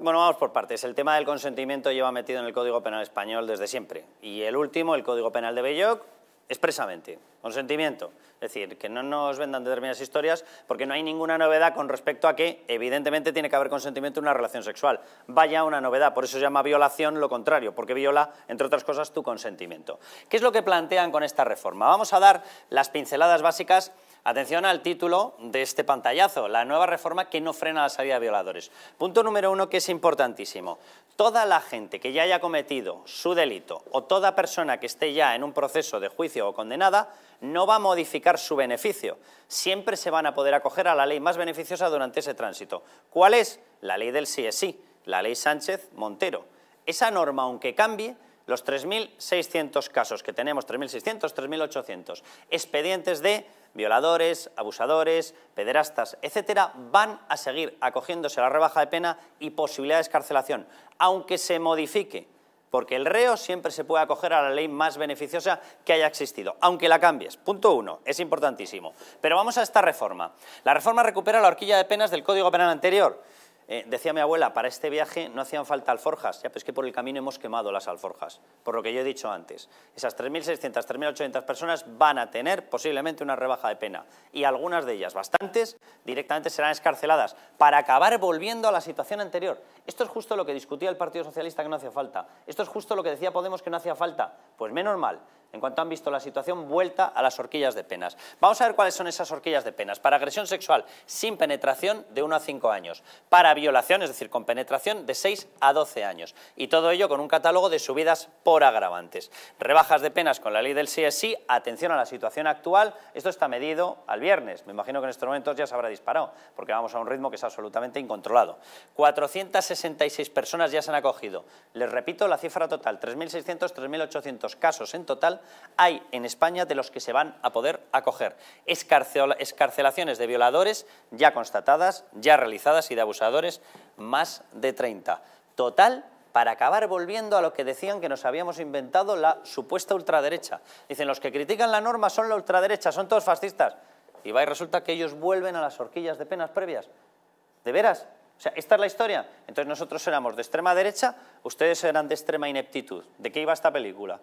Bueno, vamos por partes. El tema del consentimiento lleva metido en el Código Penal español desde siempre. Y el último, el Código Penal de Belloc, expresamente, consentimiento. Es decir, que no nos vendan determinadas historias porque no hay ninguna novedad con respecto a que, evidentemente, tiene que haber consentimiento en una relación sexual. Vaya una novedad, por eso se llama violación lo contrario, porque viola, entre otras cosas, tu consentimiento. ¿Qué es lo que plantean con esta reforma? Vamos a dar las pinceladas básicas Atención al título de este pantallazo, la nueva reforma que no frena la salida de violadores. Punto número uno que es importantísimo. Toda la gente que ya haya cometido su delito o toda persona que esté ya en un proceso de juicio o condenada no va a modificar su beneficio. Siempre se van a poder acoger a la ley más beneficiosa durante ese tránsito. ¿Cuál es? La ley del CSI, la ley Sánchez-Montero. Esa norma, aunque cambie, los 3.600 casos que tenemos, 3.600, 3.800 expedientes de violadores, abusadores, pederastas, etcétera, van a seguir acogiéndose a la rebaja de pena y posibilidad de escarcelación, aunque se modifique, porque el reo siempre se puede acoger a la ley más beneficiosa que haya existido, aunque la cambies. Punto uno, es importantísimo. Pero vamos a esta reforma. La reforma recupera la horquilla de penas del Código Penal anterior eh, decía mi abuela, para este viaje no hacían falta alforjas, ya, pues es que por el camino hemos quemado las alforjas, por lo que yo he dicho antes. Esas 3.600, 3.800 personas van a tener posiblemente una rebaja de pena y algunas de ellas, bastantes, directamente serán escarceladas para acabar volviendo a la situación anterior. Esto es justo lo que discutía el Partido Socialista que no hacía falta, esto es justo lo que decía Podemos que no hacía falta, pues menos mal en cuanto han visto la situación, vuelta a las horquillas de penas. Vamos a ver cuáles son esas horquillas de penas. Para agresión sexual sin penetración, de 1 a 5 años. Para violación, es decir, con penetración, de 6 a 12 años. Y todo ello con un catálogo de subidas por agravantes. Rebajas de penas con la ley del CSI, atención a la situación actual. Esto está medido al viernes. Me imagino que en estos momentos ya se habrá disparado, porque vamos a un ritmo que es absolutamente incontrolado. 466 personas ya se han acogido. Les repito la cifra total, 3.600, 3.800 casos en total hay en España de los que se van a poder acoger. escarcelaciones de violadores ya constatadas, ya realizadas y de abusadores, más de 30. Total, para acabar volviendo a lo que decían que nos habíamos inventado la supuesta ultraderecha. Dicen, los que critican la norma son la ultraderecha, son todos fascistas. Y va y resulta que ellos vuelven a las horquillas de penas previas. ¿De veras? O sea, esta es la historia. Entonces nosotros éramos de extrema derecha, ustedes eran de extrema ineptitud. ¿De qué iba esta película?